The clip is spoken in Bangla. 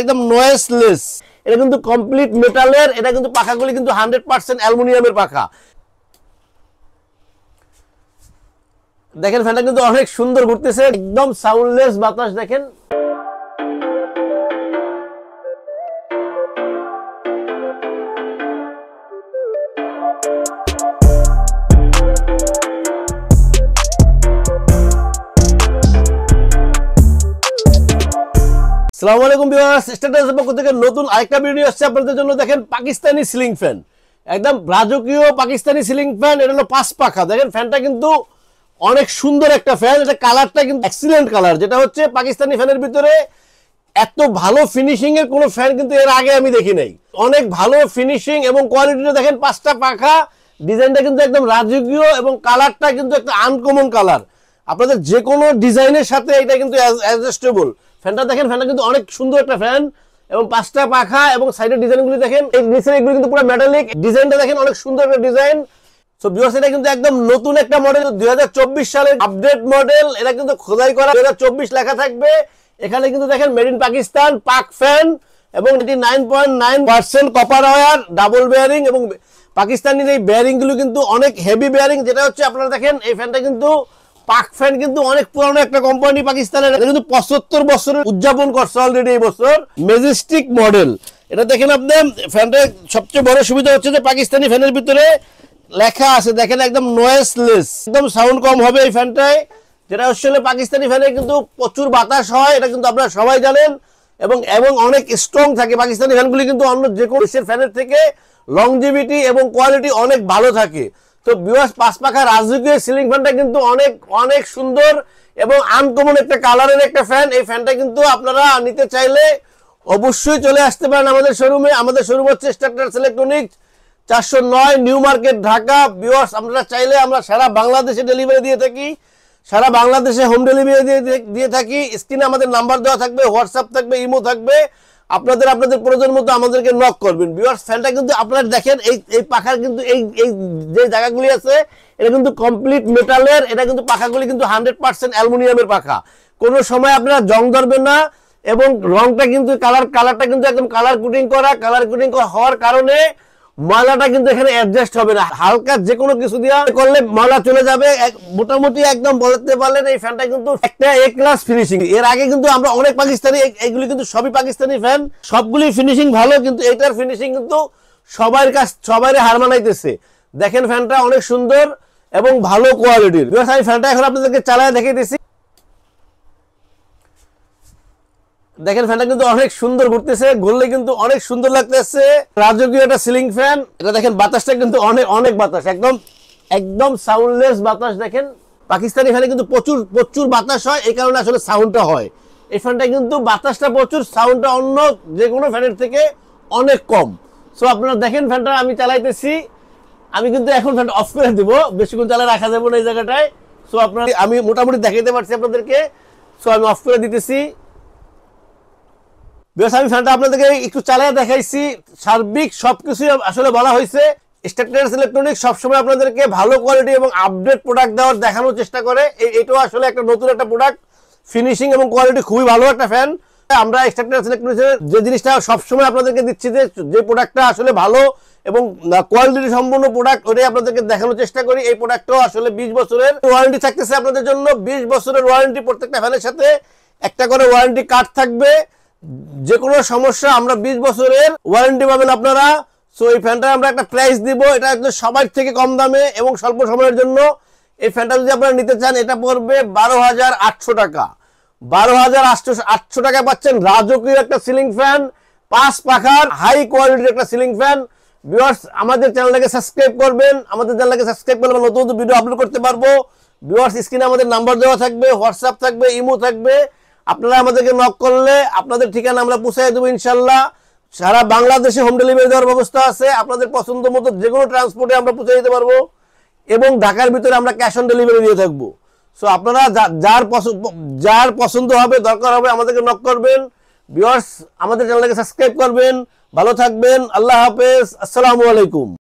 একদম নয়েসলেস এটা কিন্তু কমপ্লিট মেটালের এটা কিন্তু পাখাগুলি কিন্তু হান্ড্রেড পার্সেন্ট অ্যালুমিনিয়ামের পাখা দেখেন ফ্যানটা কিন্তু অনেক সুন্দর ঘুরতেছে একদম সাউন্ডলেস বাতাস দেখেন সালাম আলাইকুম বিভাস স্ট্যাটাস পক্ষ থেকে নতুন আরেকটা ভিডিও আসছে আপনাদের জন্য দেখেন পাকিস্তানি সিলিং ফ্যান একদম রাজকীয় পাকিস্তানি সিলিং ফ্যান এটা হলো পাঁচ পাখা দেখেন ফ্যানটা কিন্তু অনেক সুন্দর একটা ফ্যান এটা কালারটা কিন্তু এক্সিলেন্ট কালার যেটা হচ্ছে পাকিস্তানি ফ্যানের ভিতরে এত ভালো ফিনিশিংয়ের কোনো ফ্যান কিন্তু এর আগে আমি দেখি নাই অনেক ভালো ফিনিশিং এবং কোয়ালিটিটা দেখেন পাঁচটা পাখা ডিজাইনটা কিন্তু একদম রাজকীয় এবং কালারটা কিন্তু একটা আনকমন কালার আপনাদের যে কোনো ডিজাইনের সাথে এটা কিন্তু অ্যাডজাস্টেবল ফ্যানটা দেখেন ফ্যানটা কিন্তু অনেক সুন্দর একটা ফ্যান এবং পাঁচটা পাখা এবং সাইডের ডিজাইনগুলি দেখেন এই নিচের এগুলো কিন্তু পুরো মেটালিক ডিজাইনটা দেখেন অনেক সুন্দর একটা ডিজাইন সো বিওস এটা কিন্তু একদম নতুন একটা মডেল দুই সালের আপডেট মডেল এটা কিন্তু খোদাই করা দুই লেখা থাকবে এখানে কিন্তু দেখেন মেড ইন পাকিস্তান পাক ফ্যান এবং এটি nine point nine percent copper wire double bearing এবং পাকিস্তানির এই বেয়ারিংগুলো কিন্তু অনেক হেভি বেয়ারিং যেটা হচ্ছে আপনারা দেখেন এই ফ্যানটা কিন্তু পাক ফ্যান কিন্তু অনেক পুরনো একটা কোম্পানি পাকিস্তানের কিন্তু পঁচাত্তর বছরের উদযাপন করছে অলরেডি এই বছর মেজেস্টিক মডেল এটা দেখেন আপনি ফ্যানটা সবচেয়ে বড় সুবিধা হচ্ছে যে পাকিস্তানি ফ্যানের ভিতরে লেখা আছে দেখেন একদম নয়েসলেস একদম সাউন্ড কম হবে এই ফ্যানটায় যেটা আসলে পাকিস্তানি ফ্যানে কিন্তু প্রচুর বাতাস হয় এটা কিন্তু আপনারা সবাই জানেন এবং এবং অনেক স্ট্রং থাকে পাকিস্তানি ফ্যানগুলি কিন্তু অন্য যে কোনো দেশের ফ্যানের থেকে লংজিভিটি এবং কোয়ালিটি অনেক ভালো থাকে তো বিওয়াস পাঁচ পাখা রাজকীয় সিলিং ফ্যানটা কিন্তু অনেক অনেক সুন্দর এবং আনকমন একটা কালারের একটা ফ্যান এই ফ্যানটা কিন্তু আপনারা নিতে চাইলে অবশ্যই চলে আসতে পারেন আমাদের শোরুমে আমাদের শোরুম হচ্ছে স্ট্যান্ডার্ড ইলেকট্রনিক্স চারশো নয় নিউ মার্কেট ঢাকা বিওয়াস আমরা চাইলে আমরা সারা বাংলাদেশে ডেলিভারি দিয়ে থাকি সারা বাংলাদেশে হোম ডেলিভারি দিয়ে দিয়ে থাকি স্ক্রিনে আমাদের নাম্বার দেওয়া থাকবে হোয়াটসঅ্যাপ থাকবে ইমো থাকবে আপনাদের আপনাদের প্রয়োজন মতো আমাদেরকে নক করবেন বিওয়ার্স ফ্যানটা কিন্তু আপনারা দেখেন এই এই পাখার কিন্তু এই এই যে জায়গাগুলি আছে এটা কিন্তু কমপ্লিট মেটালের এটা কিন্তু পাখাগুলি কিন্তু হান্ড্রেড পার্সেন্ট অ্যালুমিনিয়ামের পাখা কোনো সময় আপনারা জং ধরবেন না এবং রংটা কিন্তু কালার কালারটা কিন্তু একদম কালার কুটিং করা কালার কুটিং হওয়ার কারণে ময়লাটা কিন্তু এখানে অ্যাডজাস্ট হবে না হালকা যে কোনো কিছু দিয়ে করলে ময়লা চলে যাবে মোটামুটি একদম বলতে পারলেন এই ফ্যানটা কিন্তু একটা এ ক্লাস ফিনিশিং এর আগে কিন্তু আমরা অনেক পাকিস্তানি এগুলি কিন্তু সবই পাকিস্তানি ফ্যান সবগুলি ফিনিশিং ভালো কিন্তু এটার ফিনিশিং কিন্তু সবার কাছ সবাই হার মানাইতেছে দেখেন ফ্যানটা অনেক সুন্দর এবং ভালো কোয়ালিটির আমি ফ্যানটা এখন আপনাদেরকে চালায় দেখিয়ে দিচ্ছি দেখেন ফ্যানটা কিন্তু অনেক সুন্দর ঘুরতেছে ঘুরলে কিন্তু অনেক সুন্দর লাগতেছে রাজকীয় একটা সিলিং ফ্যান এটা দেখেন বাতাসটা কিন্তু অনেক অনেক বাতাস একদম একদম সাউন্ডলেস বাতাস দেখেন পাকিস্তানি ফ্যানে কিন্তু প্রচুর প্রচুর বাতাস হয় এই কারণে আসলে সাউন্ডটা হয় এই ফ্যানটা কিন্তু বাতাসটা প্রচুর সাউন্ডটা অন্য যে কোনো ফ্যানের থেকে অনেক কম সো আপনারা দেখেন ফ্যানটা আমি চালাইতেছি আমি কিন্তু এখন ফ্যানটা অফ করে দেবো বেশিক্ষণ চালা রাখা যাবো না এই জায়গাটায় সো আপনার আমি মোটামুটি দেখাইতে পারছি আপনাদেরকে সো আমি অফ করে দিতেছি বেশ আমি ফ্যানটা আপনাদেরকে একটু চালাইয়া দেখাইছি সার্বিক সবকিছুই আসলে বলা হয়েছে স্ট্যান্ডার্ড ইলেকট্রনিক্স সবসময় আপনাদেরকে ভালো কোয়ালিটি এবং আপডেট প্রোডাক্ট দেওয়ার দেখানোর চেষ্টা করে এটাও আসলে একটা নতুন একটা প্রোডাক্ট ফিনিশিং এবং কোয়ালিটি খুবই ভালো একটা ফ্যান আমরা স্ট্যান্ডার্ড ইলেকট্রনিক্সের যে জিনিসটা সবসময় আপনাদেরকে দিচ্ছি যে যে প্রোডাক্টটা আসলে ভালো এবং কোয়ালিটি সম্পূর্ণ প্রোডাক্ট ওটাই আপনাদেরকে দেখানোর চেষ্টা করি এই প্রোডাক্টটাও আসলে বিশ বছরের ওয়ারেন্টি থাকতেছে আপনাদের জন্য বিশ বছরের ওয়ারেন্টি প্রত্যেকটা ফ্যানের সাথে একটা করে ওয়ারেন্টি কার্ড থাকবে যে কোনো সমস্যা আমরা বিশ বছরের ওয়ারেন্টি পাবেন আপনারা সো এই ফ্যানটা আমরা একটা প্রাইস দিব এটা একদম সবার থেকে কম দামে এবং স্বল্প সময়ের জন্য এই ফ্যানটা যদি আপনারা নিতে চান এটা পড়বে বারো হাজার আটশো টাকা বারো হাজার আটশো আটশো টাকা পাচ্ছেন রাজকীয় একটা সিলিং ফ্যান পাঁচ পাখার হাই কোয়ালিটির একটা সিলিং ফ্যান ভিউয়ার্স আমাদের চ্যানেলটাকে সাবস্ক্রাইব করবেন আমাদের চ্যানেলটাকে সাবস্ক্রাইব করলে আমরা নতুন নতুন ভিডিও আপলোড করতে পারবো ভিউয়ার্স স্ক্রিনে আমাদের নাম্বার দেওয়া থাকবে হোয়াটসঅ্যাপ থাকবে ইমো থাকবে আপনারা আমাদেরকে নক করলে আপনাদের ঠিকানা আমরা পুষাই দেবো ইনশাল্লাহ সারা বাংলাদেশে হোম ডেলিভারি দেওয়ার ব্যবস্থা আছে আপনাদের পছন্দ মতো যে কোনো ট্রান্সপোর্টে আমরা পৌঁছে দিতে পারবো এবং ঢাকার ভিতরে আমরা ক্যাশ অন ডেলিভারি দিয়ে থাকবো সো আপনারা যার যার পছন্দ হবে দরকার হবে আমাদেরকে নক করবেন বিয়ার্স আমাদের চ্যানেলটাকে সাবস্ক্রাইব করবেন ভালো থাকবেন আল্লাহ হাফেজ আসসালামু আলাইকুম